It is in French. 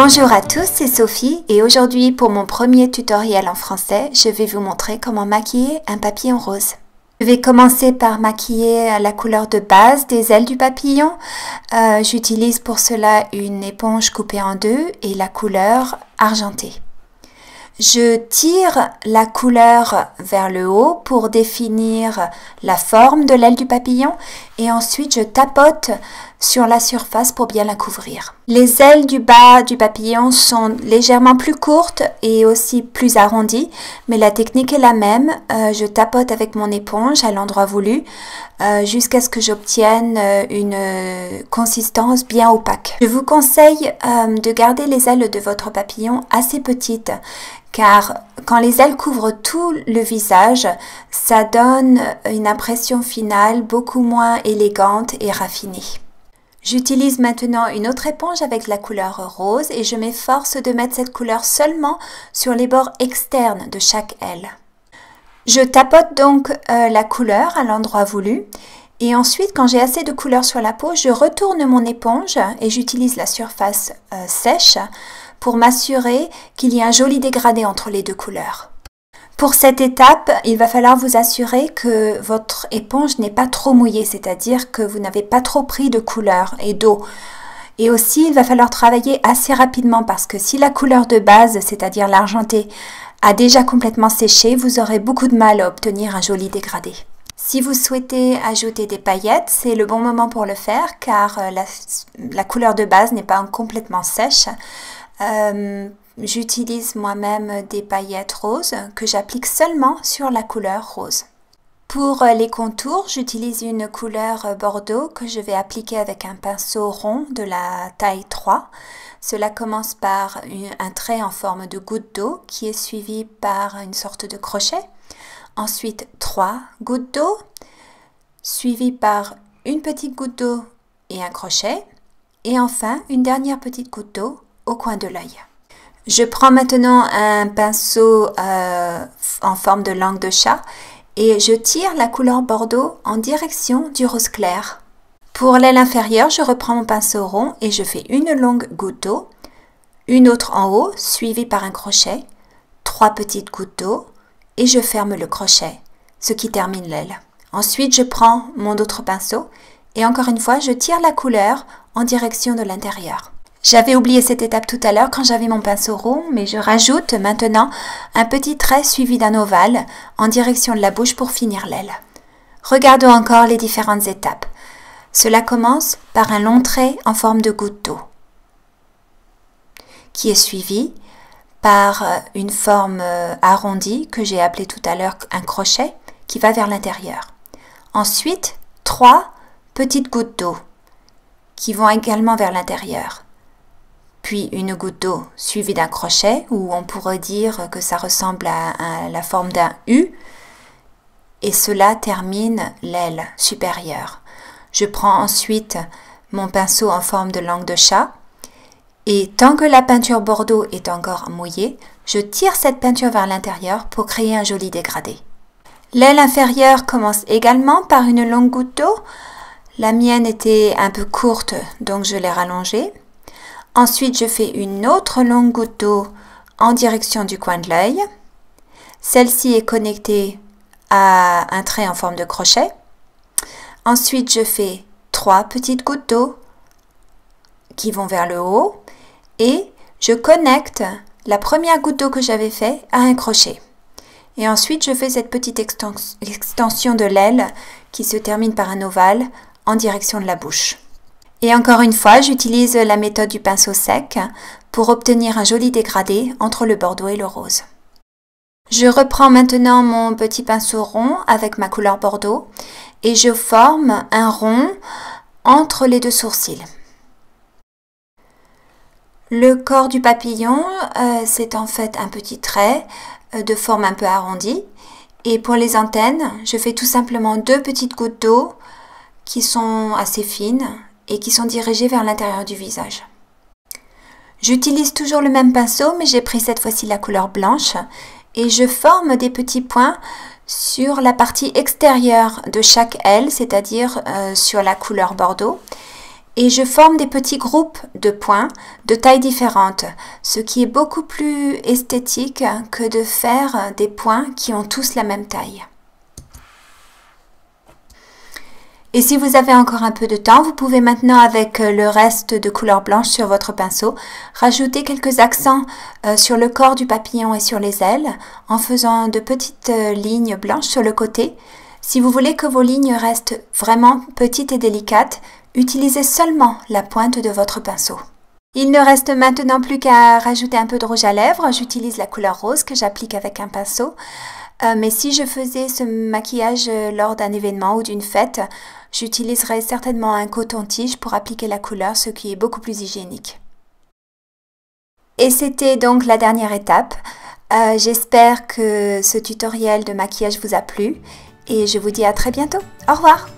Bonjour à tous, c'est Sophie et aujourd'hui pour mon premier tutoriel en français, je vais vous montrer comment maquiller un papillon rose. Je vais commencer par maquiller la couleur de base des ailes du papillon. Euh, j'utilise pour cela une éponge coupée en deux et la couleur argentée. Je tire la couleur vers le haut pour définir la forme de l'aile du papillon et ensuite je tapote sur la surface pour bien la couvrir. Les ailes du bas du papillon sont légèrement plus courtes et aussi plus arrondies, mais la technique est la même. Euh, je tapote avec mon éponge à l'endroit voulu euh, jusqu'à ce que j'obtienne euh, une consistance bien opaque. Je vous conseille de garder les ailes de votre papillon assez petites car quand les ailes couvrent tout le visage, ça donne une impression finale beaucoup moins élégante et raffinée. J'utilise maintenant une autre éponge avec la couleur rose et je m'efforce de mettre cette couleur seulement sur les bords externes de chaque aile. Je tapote donc euh, la couleur à l'endroit voulu et ensuite quand j'ai assez de couleur sur la peau, je retourne mon éponge et j'utilise la surface euh, sèche pour m'assurer qu'il y a un joli dégradé entre les deux couleurs. Pour cette étape, il va falloir vous assurer que votre éponge n'est pas trop mouillée, c'est-à-dire que vous n'avez pas trop pris de couleur et d'eau. Et aussi, il va falloir travailler assez rapidement parce que si la couleur de base, c'est-à-dire l'argenté, a déjà complètement séché, vous aurez beaucoup de mal à obtenir un joli dégradé. Si vous souhaitez ajouter des paillettes, c'est le bon moment pour le faire car euh, la, la couleur de base n'est pas complètement sèche. Euh, j'utilise moi-même des paillettes roses que j'applique seulement sur la couleur rose. Pour euh, les contours, j'utilise une couleur euh, bordeaux que je vais appliquer avec un pinceau rond de la taille 3. Cela commence par un trait en forme de goutte d'eau qui est suivi par une sorte de crochet. Ensuite 3 gouttes d'eau, suivies par une petite goutte d'eau et un crochet. Et enfin une dernière petite goutte d'eau coin de l'œil. Je prends maintenant un pinceau euh, en forme de langue de chat et je tire la couleur bordeaux en direction du rose clair. Pour l'aile inférieure, je reprends mon pinceau rond et je fais une longue goutte d'eau, une autre en haut suivie par un crochet, trois petites gouttes d'eau et je ferme le crochet, ce qui termine l'aile. Ensuite, je prends mon autre pinceau et encore une fois, je tire la couleur en direction de l'intérieur. J'avais oublié cette étape tout à l'heure quand j'avais mon pinceau rond, mais je rajoute maintenant un petit trait suivi d'un ovale en direction de la bouche pour finir l'aile. Regardons encore les différentes étapes. Cela commence par un long trait en forme de goutte d'eau, qui est suivi par euh, une forme euh, arrondie que j'ai appelée tout à l'heure un crochet qui va vers l'intérieur. Ensuite, trois petites gouttes d'eau qui vont également vers l'intérieur une goutte d'eau suivie d'un crochet, ou on pourrait dire que ça ressemble à la forme d'un U, et cela termine l'aile supérieure. Je prends ensuite mon pinceau en forme de langue de chat, et tant que la peinture bordeaux est encore mouillée, je tire cette peinture vers l'intérieur pour créer un joli dégradé. L'aile inférieure commence également par une longue goutte d'eau. La mienne était un peu courte, donc je l'ai rallongée. Ensuite, je fais une autre longue goutte d'eau en direction du coin de l'œil. Celle-ci est connectée à un trait en forme de crochet. Ensuite, je fais trois petites gouttes d'eau qui vont vers le haut et je connecte la première goutte d'eau que j'avais fait à un crochet. Et ensuite, je fais cette petite extension de l'aile qui se termine par un ovale en direction de la bouche. Et encore une fois, j'utilise la méthode du pinceau sec pour obtenir un joli dégradé entre le bordeaux et le rose. Je reprends maintenant mon petit pinceau rond avec ma couleur bordeaux et je forme un rond entre les deux sourcils. Le corps du papillon, euh, c'est en fait un petit trait euh, de forme un peu arrondie. Et pour les antennes, je fais tout simplement deux petites gouttes d'eau qui sont assez fines et qui sont dirigés vers l'intérieur du visage. J'utilise toujours le même pinceau, mais j'ai pris cette fois-ci la couleur blanche et je forme des petits points sur la partie extérieure de chaque aile, c'est-à-dire euh, sur la couleur bordeaux. Et je forme des petits groupes de points de tailles différentes, ce qui est beaucoup plus esthétique que de faire des points qui ont tous la même taille. Et si vous avez encore un peu de temps, vous pouvez maintenant avec euh, le reste de couleur blanche sur votre pinceau, rajouter quelques accents euh, sur le corps du papillon et sur les ailes en faisant de petites euh, lignes blanches sur le côté. Si vous voulez que vos lignes restent vraiment petites et délicates, utilisez seulement la pointe de votre pinceau. Il ne reste maintenant plus qu'à rajouter un peu de rouge à lèvres. J'utilise la couleur rose que j'applique avec un pinceau. mais si je faisais ce maquillage lors d'un événement ou d'une fête, j'utiliserai certainement un coton-tige pour appliquer la couleur, ce qui est beaucoup plus hygiénique. Et c'était donc la dernière étape. Euh, j'espère que ce tutoriel de maquillage vous a plu et je vous dis à très bientôt. Au revoir